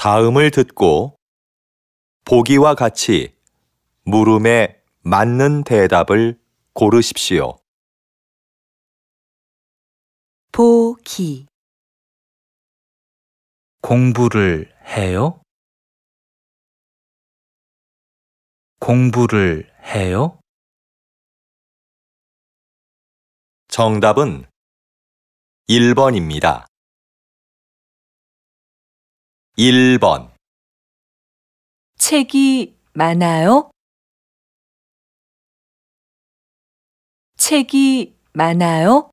다음을 듣고 보기와 같이 물음에 맞는 대답을 고르십시오. 보기 공부를 해요? 공부를 해요? 정답은 1번입니다. 1번 책이 많아요? 책이 많아요?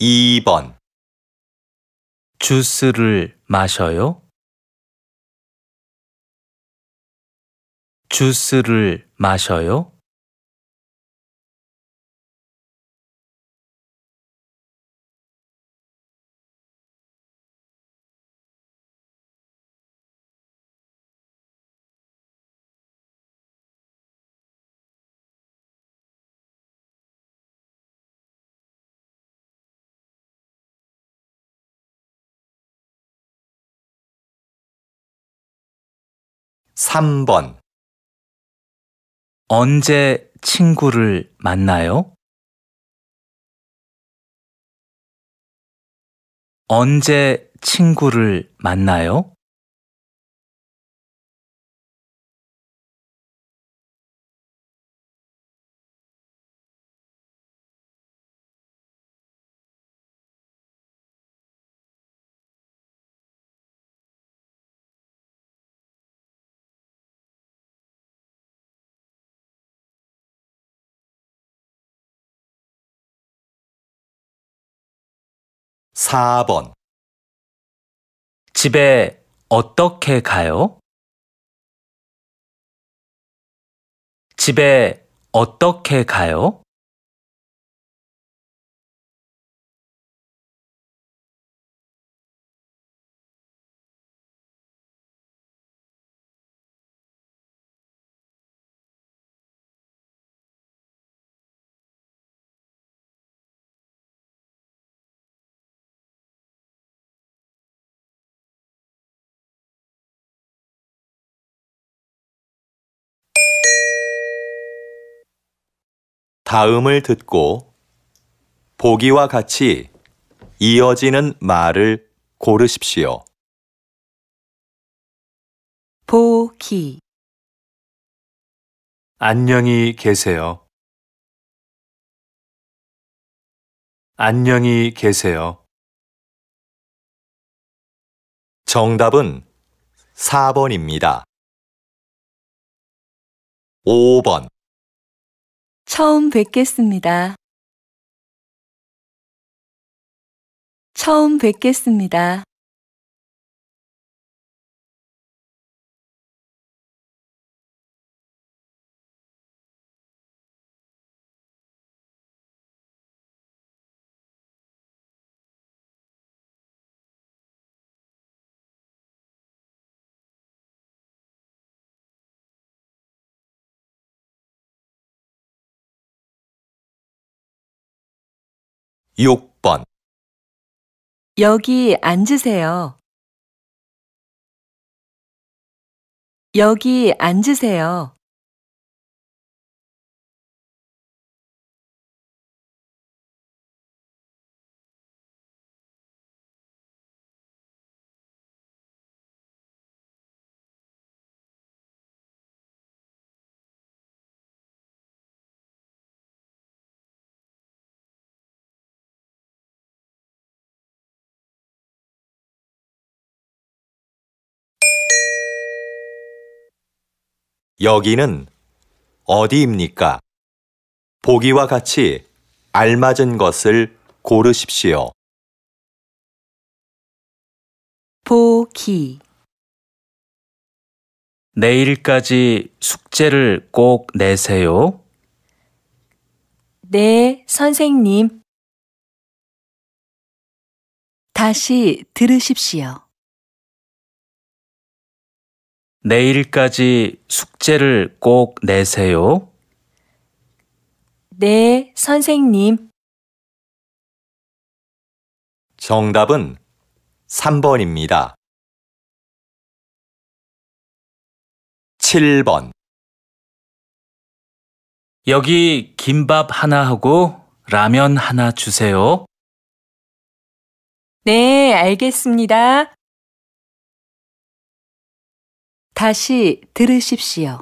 2번 주스를 마셔요? 주스를 마셔요? 3번 언제 친구를 만나요? 언제 친구를 만나요? 4번 집에 어떻게 가요? 집에 어떻게 가요? 다음을 듣고 보기와 같이 이어지는 말을 고르십시오. 보기 안녕히 계세요. 안녕히 계세요. 정답은 4번입니다. 5번 처음 뵙겠습니다. 처음 뵙겠습니다. 6번 여기 앉으세요. 여기 앉으세요. 여기는 어디입니까? 보기와 같이 알맞은 것을 고르십시오. 보기 내일까지 숙제를 꼭 내세요. 네, 선생님. 다시 들으십시오. 내일까지 숙제를 꼭 내세요. 네, 선생님. 정답은 3번입니다. 7번. 여기 김밥 하나 하고 라면 하나 주세요. 네, 알겠습니다. 다시 들으십시오.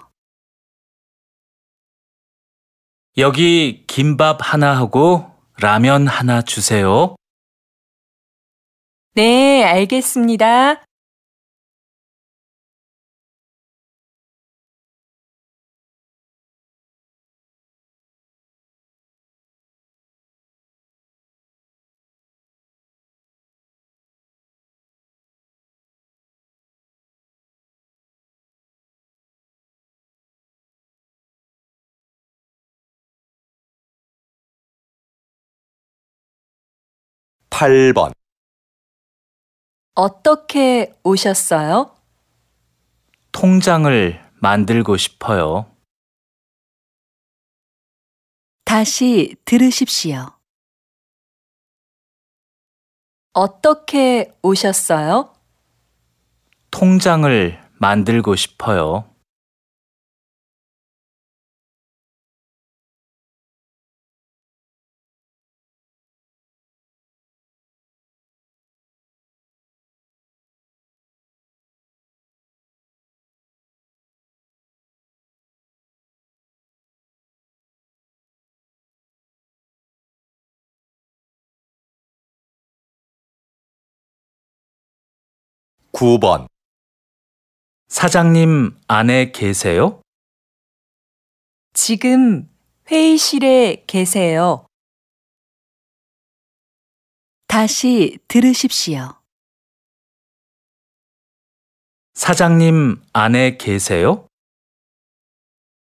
여기 김밥 하나 하고 라면 하나 주세요. 네, 알겠습니다. 8번 어떻게 오셨어요? 통장을 만들고 싶어요. 다시 들으십시오. 어떻게 오셨어요? 통장을 만들고 싶어요. 9번 사장님 안에 계세요? 지금 회의실에 계세요. 다시 들으십시오. 사장님 안에 계세요?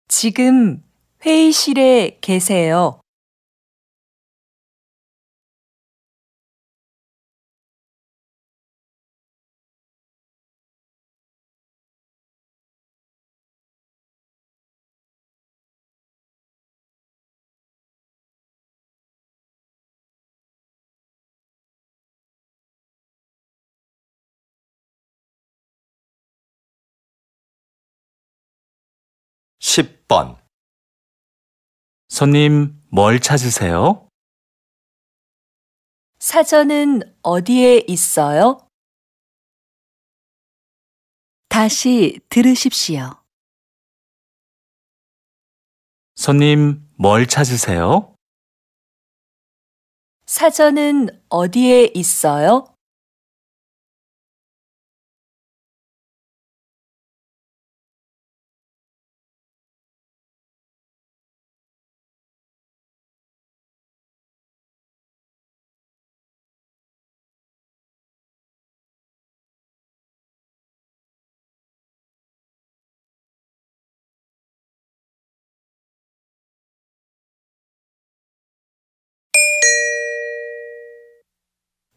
지금 회의실에 계세요. 10번 손님, 뭘 찾으세요? 사전은 어디에 있어요? 다시 들으십시오. 손님, 뭘 찾으세요? 사전은 어디에 있어요?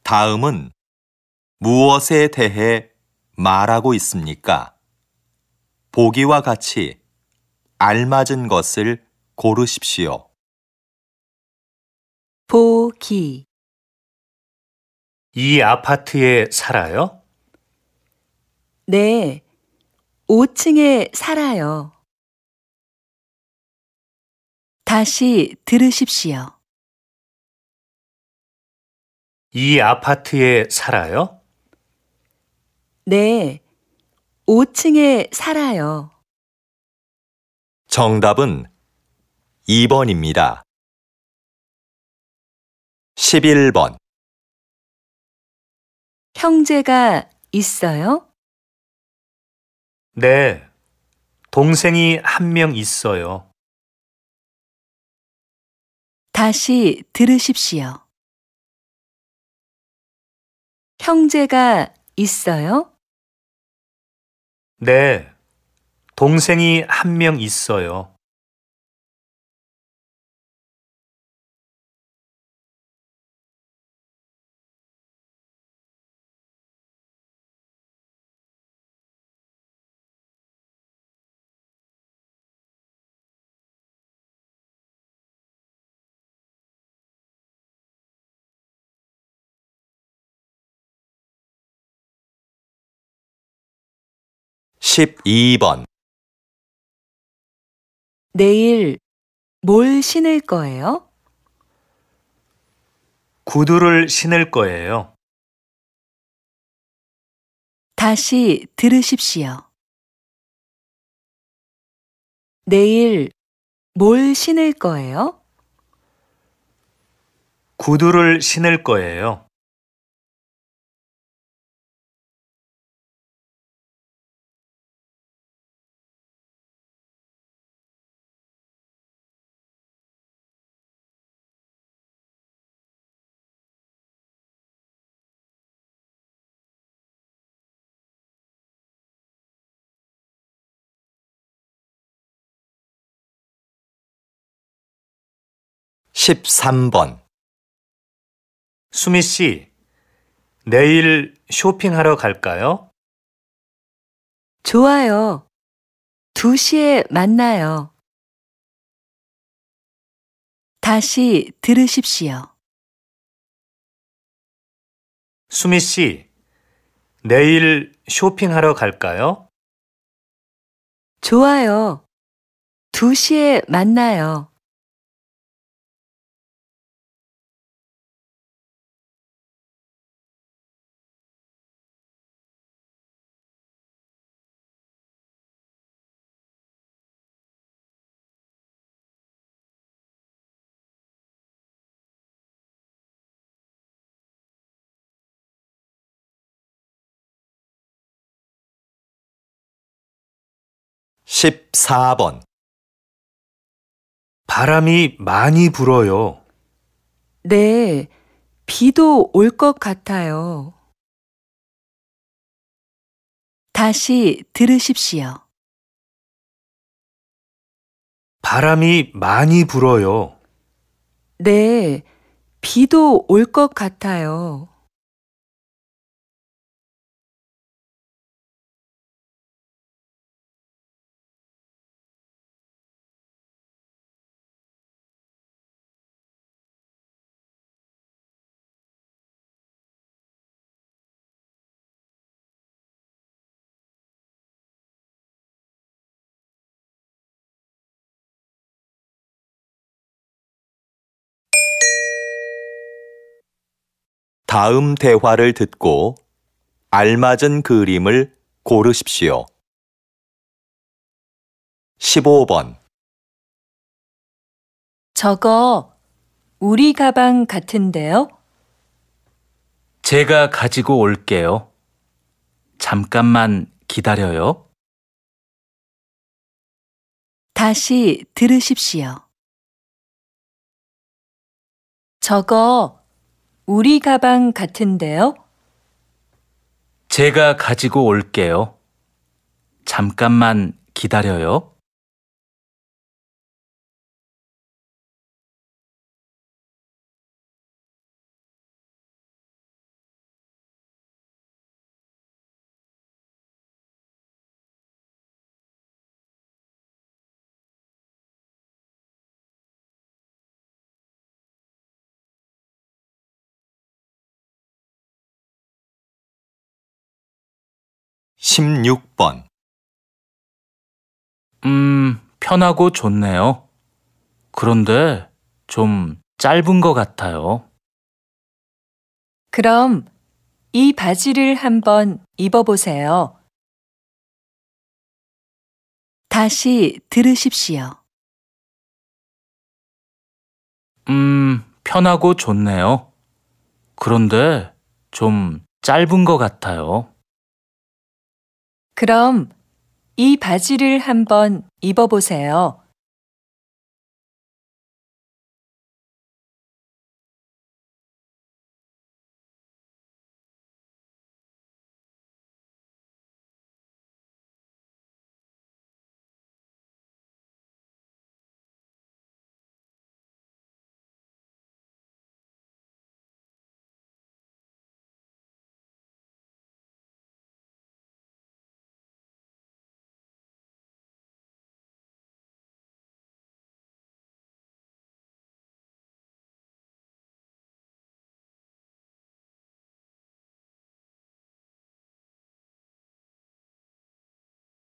다음은 무엇에 대해 말하고 있습니까? 보기와 같이 알맞은 것을 고르십시오. 보기 이 아파트에 살아요? 네, 5층에 살아요. 다시 들으십시오. 이 아파트에 살아요? 네, 5층에 살아요. 정답은 2번입니다. 11번 형제가 있어요? 네, 동생이 한 명 있어요. 다시 들으십시오. 형제가 있어요? 네, 동생이 한 명 있어요. 12번 내일 뭘 신을 거예요? 구두를 신을 거예요. 다시 들으십시오. 내일 뭘 신을 거예요? 구두를 신을 거예요. 13번 수미 씨, 내일 쇼핑하러 갈까요? 좋아요. 2시에 만나요. 다시 들으십시오. 수미 씨, 내일 쇼핑하러 갈까요? 좋아요. 2시에 만나요. 14번 바람이 많이 불어요. 네, 비도 올 것 같아요. 다시 들으십시오. 바람이 많이 불어요. 네, 비도 올 것 같아요. 다음 대화를 듣고 알맞은 그림을 고르십시오. 15번 저거 우리 가방 같은데요? 제가 가지고 올게요. 잠깐만 기다려요. 다시 들으십시오. 저거 우리 가방 같은데요? 제가 가지고 올게요. 잠깐만 기다려요. 16번 음, 편하고 좋네요. 그런데 좀 짧은 것 같아요. 그럼 이 바지를 한번 입어보세요. 다시 들으십시오. 음, 편하고 좋네요. 그런데 좀 짧은 것 같아요. 그럼 이 바지를 한번 입어보세요.